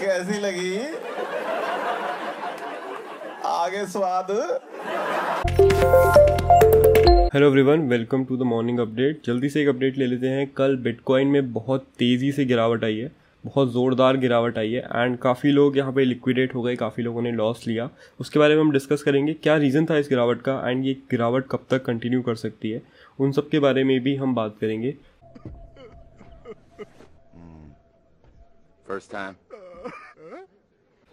कैसी लगी आगे स्वाद hello everyone welcome to the morning update जल्दी से एक अपडेट ले लेते हैं कल बिटकॉइन में बहुत तेज़ी से गिरावट आई है बहुत ज़ोरदार गिरावट आई है एंड काफ़ी लोग यहाँ पे लिक्विडेट हो गए काफ़ी लोगों ने लॉस लिया उसके बारे में हम डिस्कस करेंगे क्या रीज़न था इस गिरावट का एंड ये गिरावट कब तक कंटिन्यू कर सकती है उन सब के बारे में भी हम बात करेंगे hmm. First time.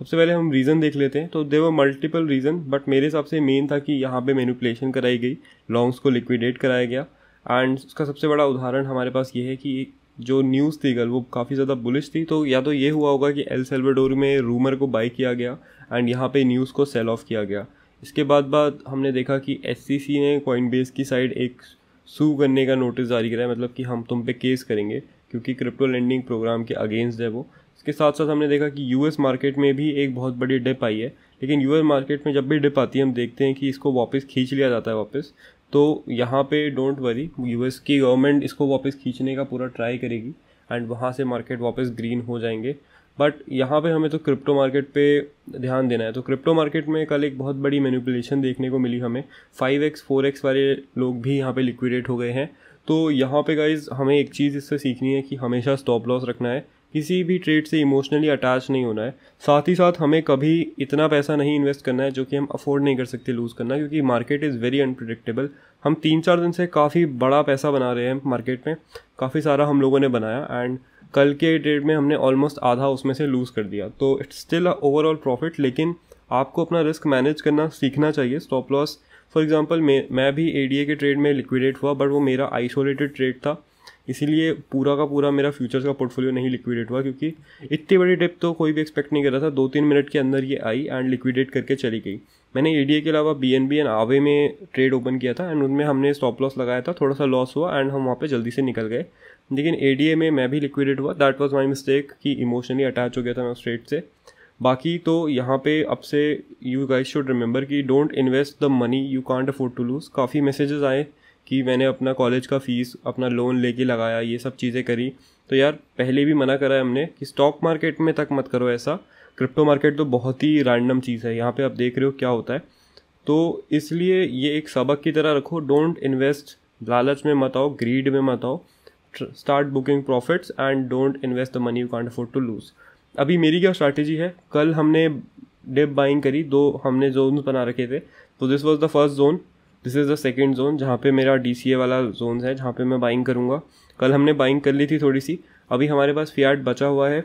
सबसे पहले हम रीज़न देख लेते हैं तो देवर मल्टीपल रीज़न बट मेरे हिसाब से मेन था कि यहाँ पे मैनिपुलेशन कराई गई लॉन्ग्स को लिक्विडेट कराया गया एंड उसका सबसे बड़ा उदाहरण हमारे पास ये है कि जो न्यूज़ थी कल वो काफ़ी ज़्यादा बुलिश थी तो या तो ये हुआ होगा कि एल सेल्वाडोर में रूमर को बाई किया गया एंड यहाँ पे न्यूज़ को सेल ऑफ किया गया इसके बाद बाद हमने देखा कि एस ने कॉइन बेस की साइड एक सू करने का नोटिस जारी कराया मतलब कि हम तुम पे केस करेंगे क्योंकि क्रिप्टो लैंडिंग प्रोग्राम के अगेंस्ट है वो इसके साथ साथ हमने देखा कि यूएस मार्केट में भी एक बहुत बड़ी डिप आई है लेकिन यूएस मार्केट में जब भी डिप आती है हम देखते हैं कि इसको वापस खींच लिया जाता है वापस तो यहाँ पे डोंट वरी यूएस की गवर्नमेंट इसको वापस खींचने का पूरा ट्राई करेगी एंड वहाँ से मार्केट वापस ग्रीन हो जाएंगे बट यहाँ पे हमें तो क्रिप्टो मार्केट पे ध्यान देना है तो क्रिप्टो मार्केट में कल एक बहुत बड़ी मैनिपुलेशन देखने को मिली हमें 5x 4x वाले लोग भी यहाँ पे लिक्विडेट हो गए हैं तो यहाँ पे गाइज हमें एक चीज़ इससे सीखनी है कि हमेशा स्टॉप लॉस रखना है किसी भी ट्रेड से इमोशनली अटैच नहीं होना है साथ ही साथ हमें कभी इतना पैसा नहीं इन्वेस्ट करना है जो कि हम अफोर्ड नहीं कर सकते लूज़ करना क्योंकि मार्केट इज़ वेरी अनप्रडिक्टेबल हम तीन चार दिन से काफ़ी बड़ा पैसा बना रहे हैं मार्केट में काफ़ी सारा हम लोगों ने बनाया एंड कल के ट्रेड में हमने ऑलमोस्ट आधा उसमें से लूज़ कर दिया तो इट्स स्टिल ओवरऑल प्रॉफिट लेकिन आपको अपना रिस्क मैनेज करना सीखना चाहिए स्टॉप लॉस फॉर एग्ज़ाम्पल मैं भी ए के ट्रेड में लिक्विडेट हुआ बट वो मेरा आइसोलेटेड ट्रेड था इसीलिए पूरा का पूरा मेरा फ्यूचर्स का पोर्टफोलियो नहीं लिक्विडेट हुआ क्योंकि इतनी बड़ी डिप तो कोई भी एक्सपेक्ट नहीं कर रहा था दो तीन मिनट के अंदर ये आई एंड लिक्विडेट करके चली गई मैंने ए के अलावा बी एन बी एंड आवे में ट्रेड ओपन किया था एंड उनमें हमने स्टॉप लॉस लगाया था थोड़ा सा लॉस हुआ एंड हम वहाँ पर जल्दी से निकल गए लेकिन ए में मैं भी लिक्विडेट हुआ दैट वॉज माई मिस्टेक कि इमोशनली अटैच हो गया था मैं उस ट्रेड से बाकी तो यहाँ पे अब से यू गाइस शुड रिमेंबर कि don't invest the money you can't afford to lose काफ़ी मैसेजेस आए कि मैंने अपना कॉलेज का फ़ीस अपना लोन लेके लगाया ये सब चीज़ें करी तो यार पहले भी मना करा है हमने कि स्टॉक मार्केट में तक मत करो ऐसा क्रिप्टो मार्केट तो बहुत ही रैंडम चीज़ है यहाँ पे आप देख रहे हो क्या होता है तो इसलिए ये एक सबक की तरह रखो डोंट इन्वेस्ट लालच में मत आओ ग्रीड में मत आओ start booking profits and don't invest the money you can't afford to lose अभी मेरी क्या स्ट्रैटेजी है कल हमने डिप बाइंग करी दो हमने जोन बना रखे थे तो this was the first zone this is the second zone जहाँ पे मेरा डी सी ए वाला जोन है जहाँ पे मैं बाइंग करूँगा कल हमने बाइंग कर ली थी थोड़ी सी अभी हमारे पास फियाट बचा हुआ है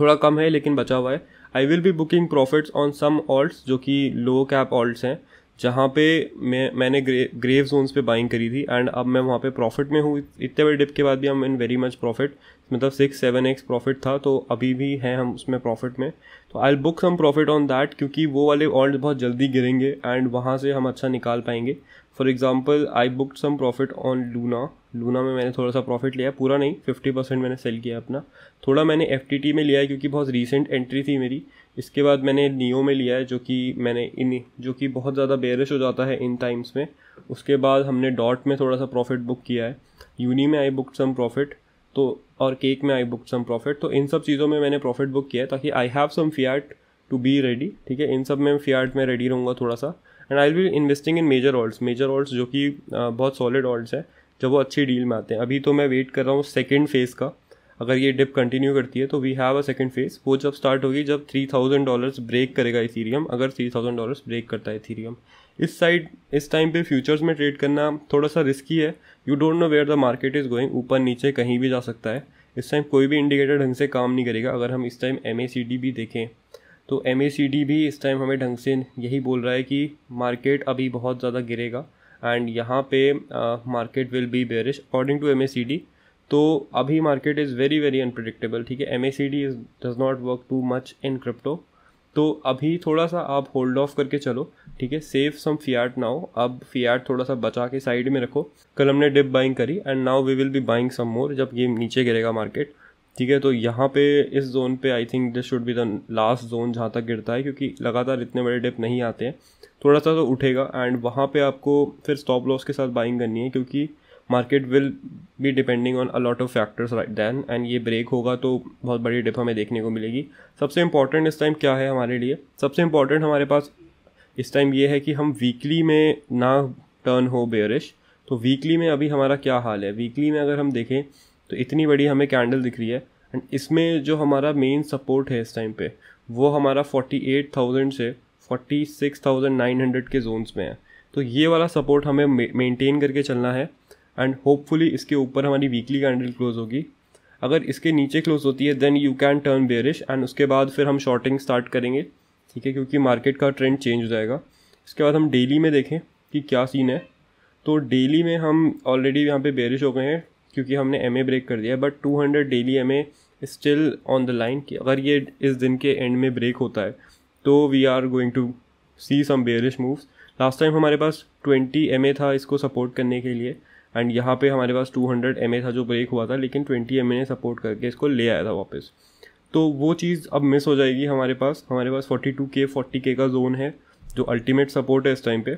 थोड़ा कम है लेकिन बचा हुआ है I will be booking profits on some alt जो कि लो कैप ऑल्ट हैं जहाँ पे मैं मैंने ग्रे, ग्रेव जोन्स पे बाइंग करी थी एंड अब मैं वहाँ पे प्रॉफिट में हूँ इतने बड़े डिप के बाद भी हम इन वेरी मच प्रॉफिट मतलब सिक्स सेवन एक्स प्रॉफिट था तो अभी भी हैं हम उसमें प्रॉफिट में तो I book some profit on that क्योंकि वो वाले ऑल्ड बहुत जल्दी गिरेंगे एंड वहाँ से हम अच्छा निकाल पाएंगे for example I book some profit on Luna Luna में मैंने थोड़ा सा प्रॉफिट लिया पूरा नहीं फिफ्टी परसेंट मैंने सेल किया अपना थोड़ा मैंने एफ में लिया है क्योंकि बहुत रिसेंट एंट्री थी मेरी इसके बाद मैंने नियो में लिया है जो कि मैंने इन जो कि बहुत ज़्यादा बेरिश हो जाता है इन टाइम्स में उसके बाद हमने डॉट में थोड़ा सा प्रॉफिट बुक किया है यूनी में आई बुक सम प्रॉफिट तो और केक में आई बुक सम प्रॉफिट तो इन सब चीज़ों में मैंने प्रॉफिट बुक किया है ताकि I have some fiat to be ready ठीक है इन सब में फियाट में रेडी रहूँगा थोड़ा सा and I will investing in major alts major alts जो कि बहुत सॉलिड ऑल्ट्स है जब वो अच्छी डील में आते हैं अभी तो मैं वेट कर रहा हूँ सेकेंड फेज़ का अगर ये डिप कंटिन्यू करती है तो we have a second phase वो जब स्टार्ट होगी जब थ्री थाउजेंड डॉलर्स ब्रेक करेगा इथीरियम अगर थ्री थाउजेंड डॉलर्स ब्रेक करता है इथीरियम इस साइड इस टाइम पे फ्यूचर्स में ट्रेड करना थोड़ा सा रिस्की है you don't know where the market is going ऊपर नीचे कहीं भी जा सकता है इस टाइम कोई भी इंडिकेटर ढंग से काम नहीं करेगा अगर हम इस टाइम एम भी देखें तो एम भी इस टाइम हमें ढंग से यही बोल रहा है कि मार्केट अभी बहुत ज़्यादा गिरेगा एंड यहाँ पे market will be bearish according to M तो अभी market is very very unpredictable ठीक है M A C D is does not work too much in crypto तो अभी थोड़ा सा आप होल्ड ऑफ करके चलो ठीक है सेव सम फियाट नाउ अब फियाट थोड़ा सा बचा के साइड में रखो कल हमने डिप बाइंग करी and now we will be buying some more जब ये नीचे गिरेगा मार्केट ठीक है तो यहाँ पे इस जोन पे I think this should be the last zone जहाँ तक गिरता है क्योंकि लगातार इतने बड़े डिप नहीं आते हैं थोड़ा सा तो उठेगा एंड वहाँ पे आपको फिर स्टॉप लॉस के साथ बाइंग करनी है क्योंकि market will be depending on a lot of factors right then and ये ब्रेक होगा तो बहुत बड़ी डिप हमें देखने को मिलेगी सबसे इंपॉर्टेंट इस टाइम क्या है हमारे लिए सबसे इंपॉर्टेंट हमारे पास इस टाइम ये है कि हम वीकली में ना टर्न हो बेयरिश तो वीकली में अभी हमारा क्या हाल है वीकली में अगर हम देखें तो इतनी बड़ी हमें कैंडल दिख रही है एंड इसमें जो हमारा मेन सपोर्ट है इस टाइम पे वो हमारा 48,000 से 46,900 के जोन्स में है तो ये वाला सपोर्ट हमें मेंटेन करके चलना है एंड होपफुली इसके ऊपर हमारी वीकली कैंडल क्लोज होगी अगर इसके नीचे क्लोज होती है then you can turn bearish and उसके बाद फिर हम शॉर्टिंग स्टार्ट करेंगे ठीक है क्योंकि मार्केट का ट्रेंड चेंज हो जाएगा इसके बाद हम डेली में देखें कि क्या सीन है तो डेली में हम ऑलरेडी यहाँ पे बेरिश हो गए हैं क्योंकि हमने एम ब्रेक कर दिया है but 200 daily M A still on the line कि अगर ये इस दिन के एंड में ब्रेक होता है तो we are going to see some bearish moves last time हमारे पास 20 एम था इसको सपोर्ट करने के लिए एंड यहाँ पे हमारे पास 200 हंड्रेड था जो ब्रेक हुआ था लेकिन 20 एम ने सपोर्ट करके इसको ले आया था वापस तो वो चीज़ अब मिस हो जाएगी हमारे पास हमारे पास 42k 40k का जोन है जो अल्टीमेट सपोर्ट है इस टाइम पे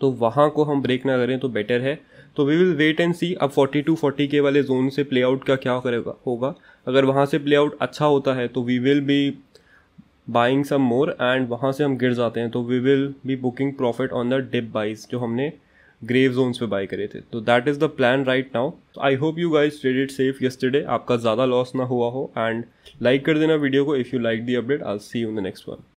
तो वहाँ को हम ब्रेक ना करें तो बेटर है तो we will wait and see अब 42 40 के वाले जोन से प्ले आउट का क्या करेगा होगा अगर वहाँ से प्ले आउट अच्छा होता है तो we will be buying some more and वहाँ से हम गिर जाते हैं तो we will be booking profit on the dip buys जो हमने ग्रेव जोन्स पे बाई करे थे तो that is the plan right now I hope you guys trade it safe yesterday आपका ज़्यादा लॉस ना हुआ हो एंड लाइक कर देना वीडियो को if you like the update I see you in the next one